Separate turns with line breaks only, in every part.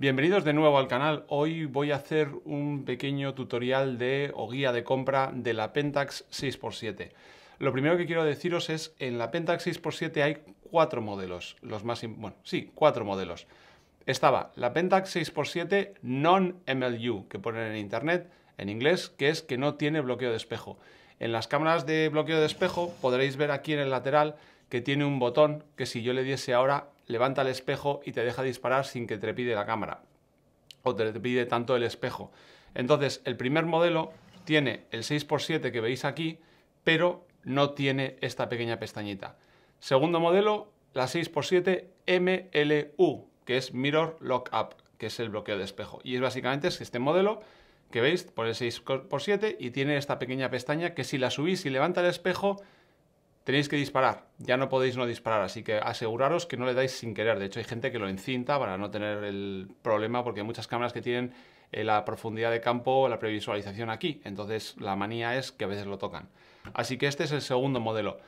Bienvenidos de nuevo al canal. Hoy voy a hacer un pequeño tutorial de o guía de compra de la Pentax 6x7. Lo primero que quiero deciros es, en la Pentax 6x7 hay cuatro modelos, los más... bueno, sí, cuatro modelos. Estaba la Pentax 6x7 non-MLU, que ponen en internet, en inglés, que es que no tiene bloqueo de espejo. En las cámaras de bloqueo de espejo podréis ver aquí en el lateral que tiene un botón que si yo le diese ahora levanta el espejo y te deja disparar sin que te pide la cámara o te pide tanto el espejo. Entonces, el primer modelo tiene el 6x7 que veis aquí, pero no tiene esta pequeña pestañita. Segundo modelo, la 6x7 MLU, que es Mirror Lock Up, que es el bloqueo de espejo. Y es básicamente es este modelo que veis por el 6x7 y tiene esta pequeña pestaña que si la subís y levanta el espejo, tenéis que disparar, ya no podéis no disparar, así que aseguraros que no le dais sin querer. De hecho, hay gente que lo encinta para no tener el problema, porque hay muchas cámaras que tienen eh, la profundidad de campo, la previsualización aquí, entonces la manía es que a veces lo tocan. Así que este es el segundo modelo.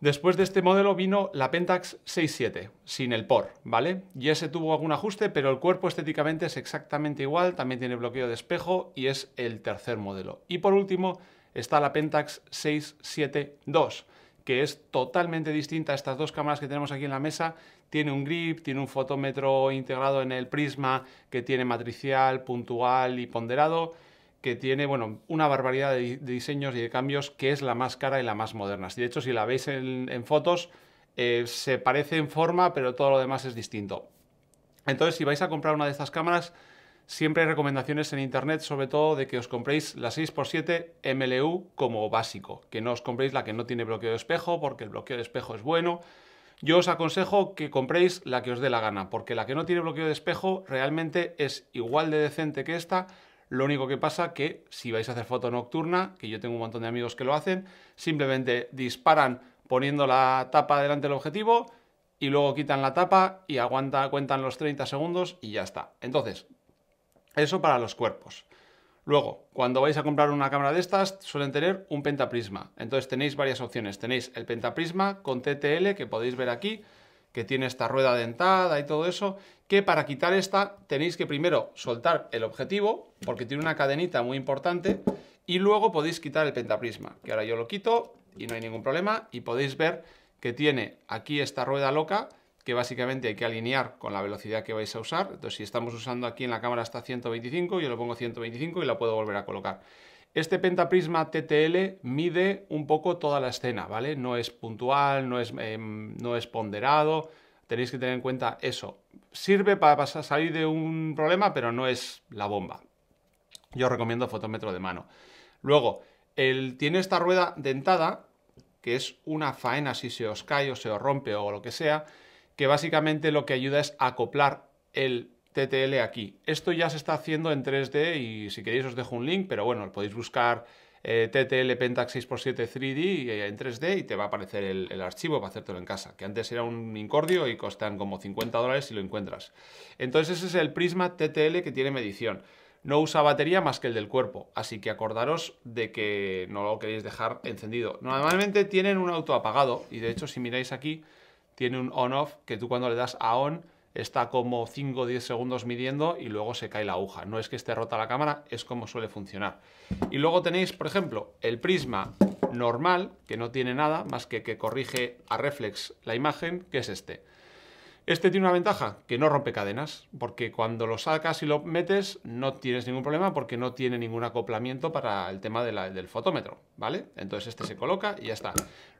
Después de este modelo vino la Pentax 67, sin el POR, ¿vale? y ese tuvo algún ajuste, pero el cuerpo estéticamente es exactamente igual, también tiene bloqueo de espejo y es el tercer modelo. Y por último está la Pentax 672 que es totalmente distinta a estas dos cámaras que tenemos aquí en la mesa. Tiene un grip, tiene un fotómetro integrado en el prisma, que tiene matricial, puntual y ponderado, que tiene, bueno, una barbaridad de, diseños y de cambios, que es la más cara y la más moderna. De hecho, si la veis en, fotos, eh, se parece en forma, pero todo lo demás es distinto. Entonces, si vais a comprar una de estas cámaras, Siempre hay recomendaciones en internet, sobre todo de que os compréis la 6x7 MLU como básico, que no os compréis la que no tiene bloqueo de espejo, porque el bloqueo de espejo es bueno. Yo os aconsejo que compréis la que os dé la gana, porque la que no tiene bloqueo de espejo realmente es igual de decente que esta, lo único que pasa que si vais a hacer foto nocturna, que yo tengo un montón de amigos que lo hacen, simplemente disparan poniendo la tapa delante del objetivo y luego quitan la tapa y aguanta, cuentan los 30 segundos y ya está. Entonces, eso para los cuerpos. Luego, cuando vais a comprar una cámara de estas, suelen tener un pentaprisma. Entonces tenéis varias opciones. Tenéis el pentaprisma con TTL, que podéis ver aquí, que tiene esta rueda dentada y todo eso, que para quitar esta tenéis que primero soltar el objetivo, porque tiene una cadenita muy importante, y luego podéis quitar el pentaprisma, que ahora yo lo quito y no hay ningún problema, y podéis ver que tiene aquí esta rueda loca, que básicamente hay que alinear con la velocidad que vais a usar. Entonces, si estamos usando aquí en la cámara hasta 125, yo lo pongo 125 y la puedo volver a colocar. Este pentaprisma TTL mide un poco toda la escena, ¿vale? No es puntual, no es, eh, no es ponderado, tenéis que tener en cuenta eso. Sirve para pasar, salir de un problema, pero no es la bomba. Yo recomiendo fotómetro de mano. Luego, tiene esta rueda dentada, que es una faena si se os cae o se os rompe o lo que sea, que básicamente lo que ayuda es acoplar el TTL aquí. Esto ya se está haciendo en 3D y si queréis os dejo un link, pero bueno, podéis buscar eh, TTL Pentax 6x7 3D eh, en 3D y te va a aparecer el, archivo para hacértelo en casa, que antes era un incordio y costan como 50 dólares si lo encuentras. Entonces ese es el prisma TTL que tiene medición. No usa batería más que el del cuerpo, así que acordaros de que no lo queréis dejar encendido. Normalmente tienen un auto apagado y de hecho si miráis aquí tiene un on-off que tú cuando le das a on está como 5 o 10 segundos midiendo y luego se cae la aguja. No es que esté rota la cámara, es como suele funcionar. Y luego tenéis, por ejemplo, el prisma normal, que no tiene nada más que que corrige a reflex la imagen, que es este. Este tiene una ventaja, que no rompe cadenas, porque cuando lo sacas y lo metes no tienes ningún problema porque no tiene ningún acoplamiento para el tema del fotómetro, ¿vale? Entonces este se coloca y ya está.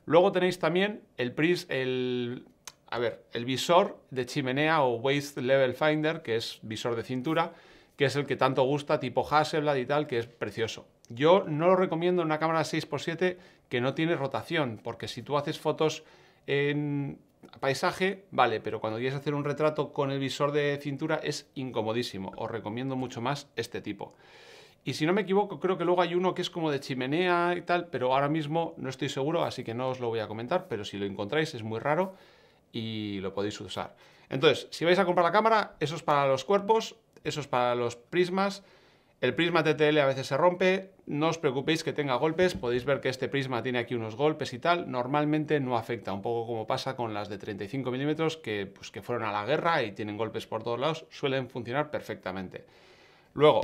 Luego tenéis también el PRIS, el... A ver, el visor de chimenea o Waist Level Finder, que es visor de cintura, que es el que tanto gusta, tipo Hasselblad y tal, que es precioso. Yo no lo recomiendo en una cámara 6x7 que no tiene rotación, porque si tú haces fotos en paisaje, vale, pero cuando quieres hacer un retrato con el visor de cintura es incomodísimo. Os recomiendo mucho más este tipo. Y si no me equivoco, creo que luego hay uno que es como de chimenea y tal, pero ahora mismo no estoy seguro, así que no os lo voy a comentar, pero si lo encontráis es muy raro y lo podéis usar. Entonces, si vais a comprar la cámara, eso es para los cuerpos, eso es para los prismas, el prisma TTL a veces se rompe, no os preocupéis que tenga golpes, podéis ver que este prisma tiene aquí unos golpes y tal, normalmente no afecta, un poco como pasa con las de 35 milímetros que, pues, que fueron a la guerra y tienen golpes por todos lados, suelen funcionar perfectamente. Luego,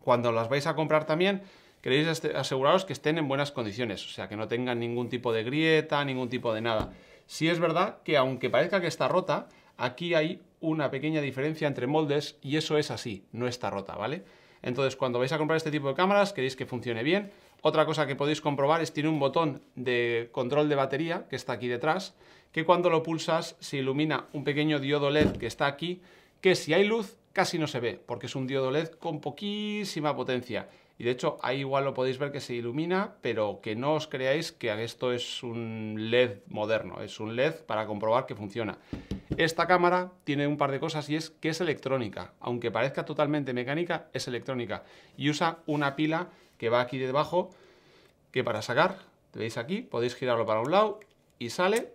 cuando las vais a comprar también, queréis aseguraros que estén en buenas condiciones, o sea, que no tengan ningún tipo de grieta, ningún tipo de nada. Si es verdad que aunque parezca que está rota, aquí hay una pequeña diferencia entre moldes y eso es así, no está rota, ¿vale? Entonces, cuando vais a comprar este tipo de cámaras, queréis que funcione bien. Otra cosa que podéis comprobar es tiene un botón de control de batería que está aquí detrás, que cuando lo pulsas se ilumina un pequeño diodo LED que está aquí, que si hay luz casi no se ve, porque es un diodo LED con poquísima potencia. Y de hecho, ahí igual lo podéis ver que se ilumina, pero que no os creáis que esto es un LED moderno, es un LED para comprobar que funciona. Esta cámara tiene un par de cosas y es que es electrónica, aunque parezca totalmente mecánica, es electrónica y usa una pila que va aquí debajo, que para sacar, veis aquí, podéis girarlo para un lado y sale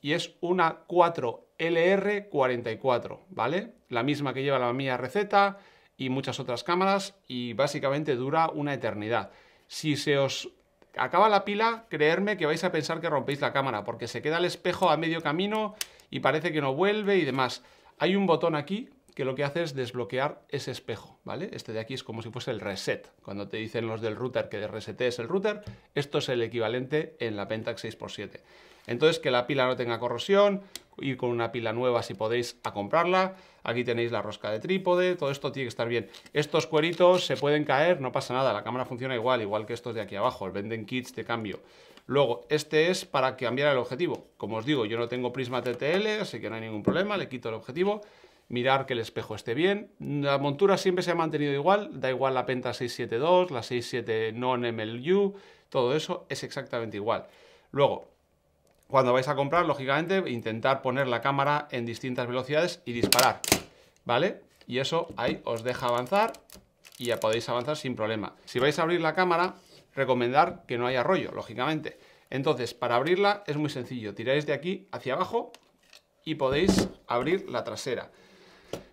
y es una 4LR44, ¿vale? La misma que lleva la mía receta, y muchas otras cámaras y básicamente dura una eternidad. Si se os acaba la pila, creerme que vais a pensar que rompéis la cámara porque se queda el espejo a medio camino y parece que no vuelve y demás. Hay un botón aquí que lo que hace es desbloquear ese espejo, ¿vale? Este de aquí es como si fuese el reset. Cuando te dicen los del router que resetees el router, esto es el equivalente en la Pentax 6x7. Entonces, que la pila no tenga corrosión, ir con una pila nueva si podéis a comprarla. Aquí tenéis la rosca de trípode, todo esto tiene que estar bien. Estos cueritos se pueden caer, no pasa nada, la cámara funciona igual, igual que estos de aquí abajo, venden kits de cambio. Luego, este es para cambiar el objetivo. Como os digo, yo no tengo prisma TTL, así que no hay ningún problema, le quito el objetivo. Mirar que el espejo esté bien. La montura siempre se ha mantenido igual, da igual la Penta 672, la 67 non-MLU, todo eso es exactamente igual. Luego, cuando vais a comprar, lógicamente, intentar poner la cámara en distintas velocidades y disparar, ¿vale? Y eso ahí os deja avanzar y ya podéis avanzar sin problema. Si vais a abrir la cámara, recomendar que no haya rollo, lógicamente. Entonces, para abrirla es muy sencillo, tiráis de aquí hacia abajo y podéis abrir la trasera.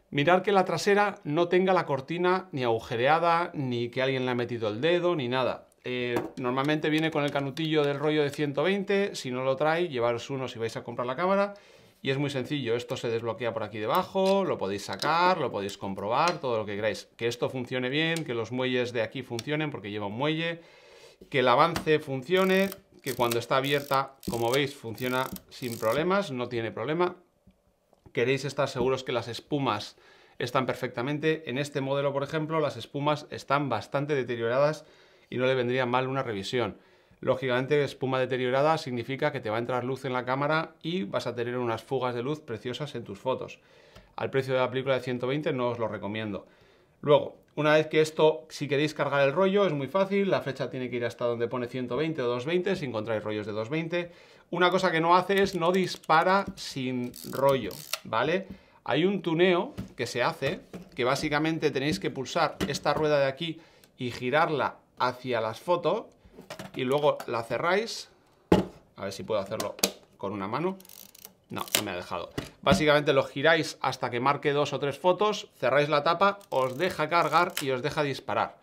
Mirad que la trasera no tenga la cortina ni agujereada, ni que alguien le ha metido el dedo, ni nada. Eh, normalmente viene con el canutillo del rollo de 120, si no lo trae, llevaros uno si vais a comprar la cámara. Y es muy sencillo, esto se desbloquea por aquí debajo, lo podéis sacar, lo podéis comprobar, todo lo que queráis. Que esto funcione bien, que los muelles de aquí funcionen porque lleva un muelle, que el avance funcione, que cuando está abierta, como veis, funciona sin problemas, no tiene problema. Queréis estar seguros que las espumas están perfectamente. En este modelo, por ejemplo, las espumas están bastante deterioradas y no le vendría mal una revisión. Lógicamente, espuma deteriorada significa que te va a entrar luz en la cámara y vas a tener unas fugas de luz preciosas en tus fotos. Al precio de la película de 120 no os lo recomiendo. Luego, una vez que esto, si queréis cargar el rollo, es muy fácil, la flecha tiene que ir hasta donde pone 120 o 220, si encontráis rollos de 220. Una cosa que no hace es no dispara sin rollo, ¿vale? Hay un tuneo que se hace, que básicamente tenéis que pulsar esta rueda de aquí y girarla hacia las fotos y luego la cerráis. A ver si puedo hacerlo con una mano. No, no me ha dejado. Básicamente lo giráis hasta que marque dos o tres fotos, cerráis la tapa, os deja cargar y os deja disparar.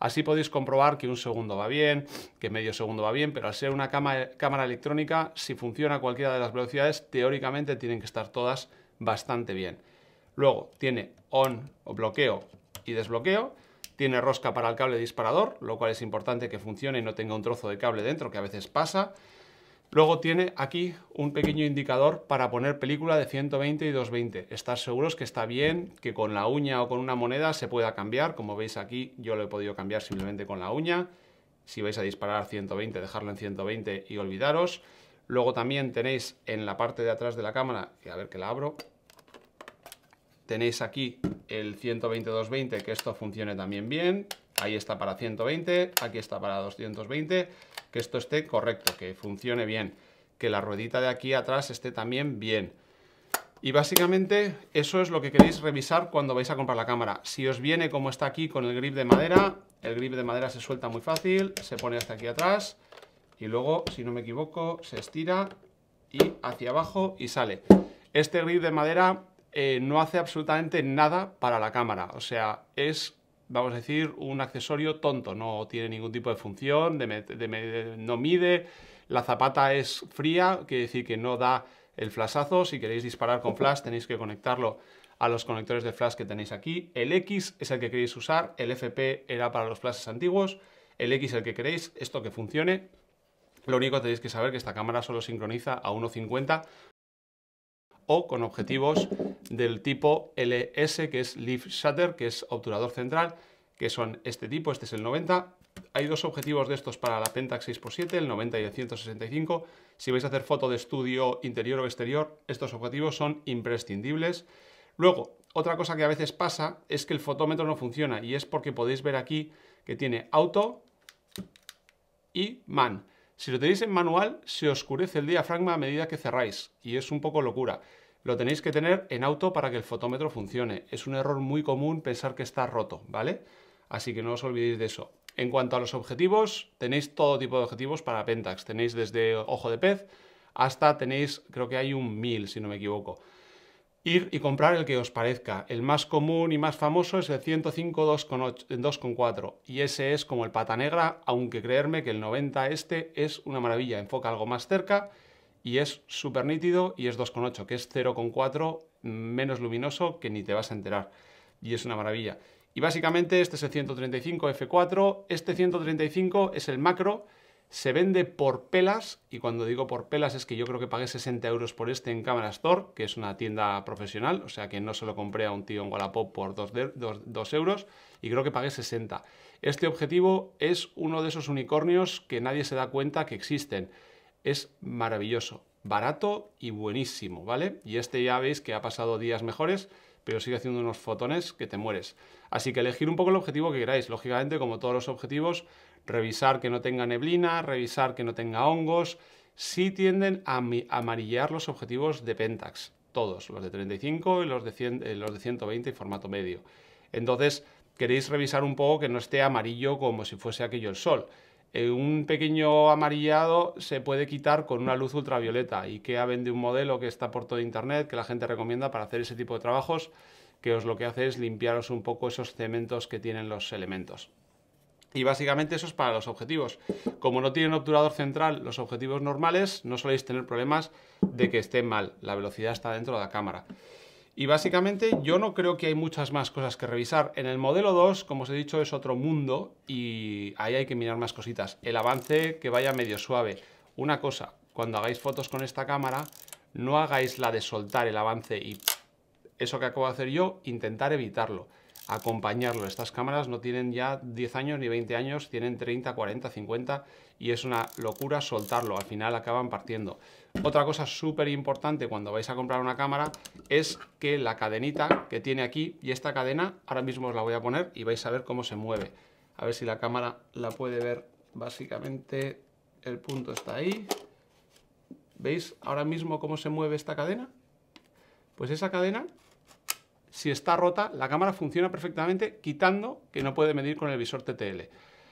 Así podéis comprobar que un segundo va bien, que medio segundo va bien, pero al ser una cámara electrónica, si funciona cualquiera de las velocidades, teóricamente tienen que estar todas bastante bien. Luego tiene on bloqueo y desbloqueo tiene rosca para el cable disparador, lo cual es importante que funcione y no tenga un trozo de cable dentro, que a veces pasa. Luego tiene aquí un pequeño indicador para poner película de 120 y 220. Estar seguros que está bien, que con la uña o con una moneda se pueda cambiar. Como veis aquí, yo lo he podido cambiar simplemente con la uña. Si vais a disparar 120, dejarlo en 120 y olvidaros. Luego también tenéis en la parte de atrás de la cámara, a ver que la abro, Tenéis aquí el 120-220 que esto funcione también bien. Ahí está para 120, aquí está para 220, que esto esté correcto, que funcione bien, que la ruedita de aquí atrás esté también bien. Y básicamente eso es lo que queréis revisar cuando vais a comprar la cámara. Si os viene como está aquí con el grip de madera, el grip de madera se suelta muy fácil, se pone hasta aquí atrás y luego, si no me equivoco, se estira y hacia abajo y sale. Este grip de madera eh, no hace absolutamente nada para la cámara. O sea, es, vamos a decir, un accesorio tonto. No tiene ningún tipo de función, no mide, la zapata es fría, quiere decir que no da el flashazo. Si queréis disparar con flash tenéis que conectarlo a los conectores de flash que tenéis aquí. El X es el que queréis usar, el FP era para los flashes antiguos, el X es el que queréis, esto que funcione. Lo único que tenéis que saber que esta cámara solo sincroniza a 1.50, o con objetivos del tipo LS, que es Leaf Shutter, que es obturador central, que son este tipo, este es el 90. Hay dos objetivos de estos para la Pentax 6x7, el 90 y el 165. Si vais a hacer foto de estudio interior o exterior, estos objetivos son imprescindibles. Luego, otra cosa que a veces pasa es que el fotómetro no funciona y es porque podéis ver aquí que tiene auto y man. Si lo tenéis en manual, se oscurece el diafragma a medida que cerráis, y es un poco locura. Lo tenéis que tener en auto para que el fotómetro funcione. Es un error muy común pensar que está roto, ¿vale? Así que no os olvidéis de eso. En cuanto a los objetivos, tenéis todo tipo de objetivos para Pentax. Tenéis desde ojo de pez hasta tenéis, creo que hay un 1000, si no me equivoco ir y comprar el que os parezca. El más común y más famoso es el 105 2,4 y ese es como el pata negra, aunque creerme que el 90 este es una maravilla, enfoca algo más cerca y es súper nítido y es 2,8, que es 0,4 menos luminoso que ni te vas a enterar y es una maravilla. Y básicamente este es el 135 F4, este 135 es el macro se vende por pelas, y cuando digo por pelas es que yo creo que pagué 60 euros por este en Camera Store, que es una tienda profesional, o sea que no se lo compré a un tío en Wallapop por 2, euros, y creo que pagué 60. Este objetivo es uno de esos unicornios que nadie se da cuenta que existen. Es maravilloso, barato y buenísimo, ¿vale? Y este ya veis que ha pasado días mejores, pero sigue haciendo unos fotones que te mueres. Así que elegir un poco el objetivo que queráis. Lógicamente, como todos los objetivos, revisar que no tenga neblina, revisar que no tenga hongos, sí tienden a amarillar los objetivos de Pentax, todos, los de 35 y los de, eh, los de 120 y formato medio. Entonces, queréis revisar un poco que no esté amarillo como si fuese aquello el sol. Eh, un pequeño amarillado se puede quitar con una luz ultravioleta. y que IKEA de un modelo que está por todo internet que la gente recomienda para hacer ese tipo de trabajos, que os lo que hace es limpiaros un poco esos cementos que tienen los elementos. Y básicamente eso es para los objetivos. Como no tienen obturador central los objetivos normales, no soléis tener problemas de que estén mal. La velocidad está dentro de la cámara. Y básicamente yo no creo que hay muchas más cosas que revisar. En el modelo 2, como os he dicho, es otro mundo y ahí hay que mirar más cositas. El avance que vaya medio suave. Una cosa, cuando hagáis fotos con esta cámara, no hagáis la de soltar el avance y eso que acabo de hacer yo, intentar evitarlo acompañarlo. Estas cámaras no tienen ya 10 años ni 20 años, tienen 30, 40, 50 y es una locura soltarlo, al final acaban partiendo. Otra cosa súper importante cuando vais a comprar una cámara es que la cadenita que tiene aquí y esta cadena, ahora mismo os la voy a poner y vais a ver cómo se mueve. A ver si la cámara la puede ver básicamente, el punto está ahí. ¿Veis ahora mismo cómo se mueve esta cadena? Pues esa cadena si está rota, la cámara funciona perfectamente quitando que no puede medir con el visor TTL.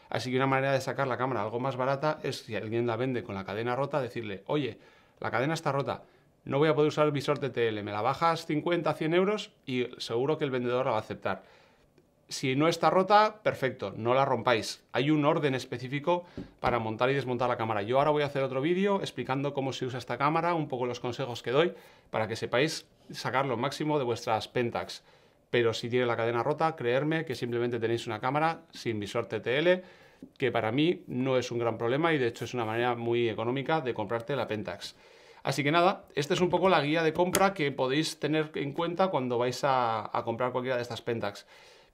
Así que una manera de sacar la cámara algo más barata es si alguien la vende con la cadena rota, decirle, oye, la cadena está rota, no voy a poder usar el visor TTL, me la bajas 50, 100 euros y seguro que el vendedor la va a aceptar. Si no está rota, perfecto, no la rompáis. Hay un orden específico para montar y desmontar la cámara. Yo ahora voy a hacer otro vídeo explicando cómo se usa esta cámara, un poco los consejos que doy, para que sepáis sacar lo máximo de vuestras Pentax. Pero si tiene la cadena rota, creerme que simplemente tenéis una cámara sin visor TTL, que para mí no es un gran problema y de hecho es una manera muy económica de comprarte la Pentax. Así que nada, esta es un poco la guía de compra que podéis tener en cuenta cuando vais a, comprar cualquiera de estas Pentax.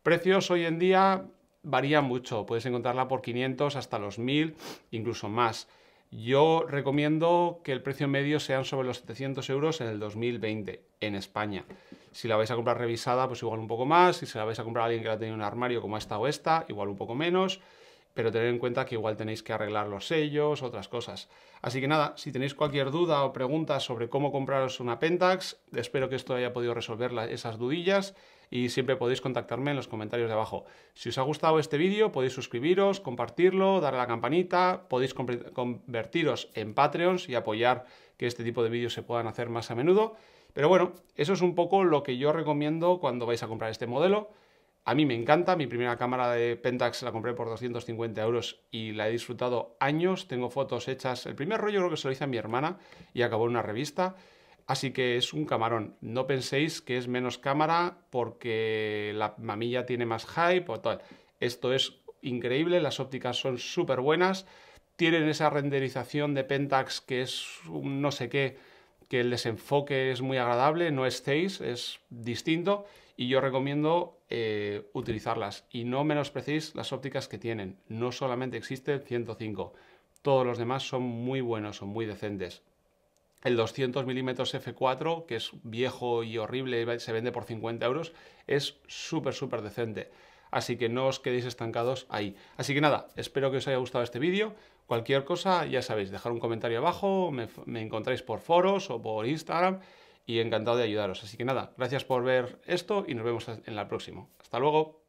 Precios hoy en día varían mucho, puedes encontrarla por 500 hasta los 1000, incluso más. Yo recomiendo que el precio medio sean sobre los 700 euros en el 2020 en España. Si la vais a comprar revisada, pues igual un poco más. Si la vais a comprar a alguien que la tiene en un armario como esta o esta, igual un poco menos. Pero tened en cuenta que igual tenéis que arreglar los sellos, otras cosas. Así que nada, si tenéis cualquier duda o pregunta sobre cómo compraros una Pentax, espero que esto haya podido resolver esas dudillas y siempre podéis contactarme en los comentarios de abajo. Si os ha gustado este vídeo, podéis suscribiros, compartirlo, darle a la campanita, podéis convertiros en Patreons y apoyar que este tipo de vídeos se puedan hacer más a menudo. Pero bueno, eso es un poco lo que yo recomiendo cuando vais a comprar este modelo. A mí me encanta, mi primera cámara de Pentax la compré por 250 euros y la he disfrutado años. Tengo fotos hechas, el primer rollo creo que se lo hice a mi hermana y acabó en una revista. Así que es un camarón. No penséis que es menos cámara porque la mamilla tiene más hype o tal. Esto es increíble, las ópticas son súper buenas. Tienen esa renderización de Pentax que es un no sé qué, que el desenfoque es muy agradable, no estéis, es distinto. Y yo recomiendo eh, utilizarlas. Y no menosprecéis las ópticas que tienen. No solamente existe el 105. Todos los demás son muy buenos, son muy decentes el 200 mm f4, que es viejo y horrible, se vende por 50 euros, es súper, súper decente. Así que no os quedéis estancados ahí. Así que nada, espero que os haya gustado este vídeo. Cualquier cosa, ya sabéis, dejar un comentario abajo, me, me encontráis por foros o por Instagram y encantado de ayudaros. Así que nada, gracias por ver esto y nos vemos en la próxima. Hasta luego.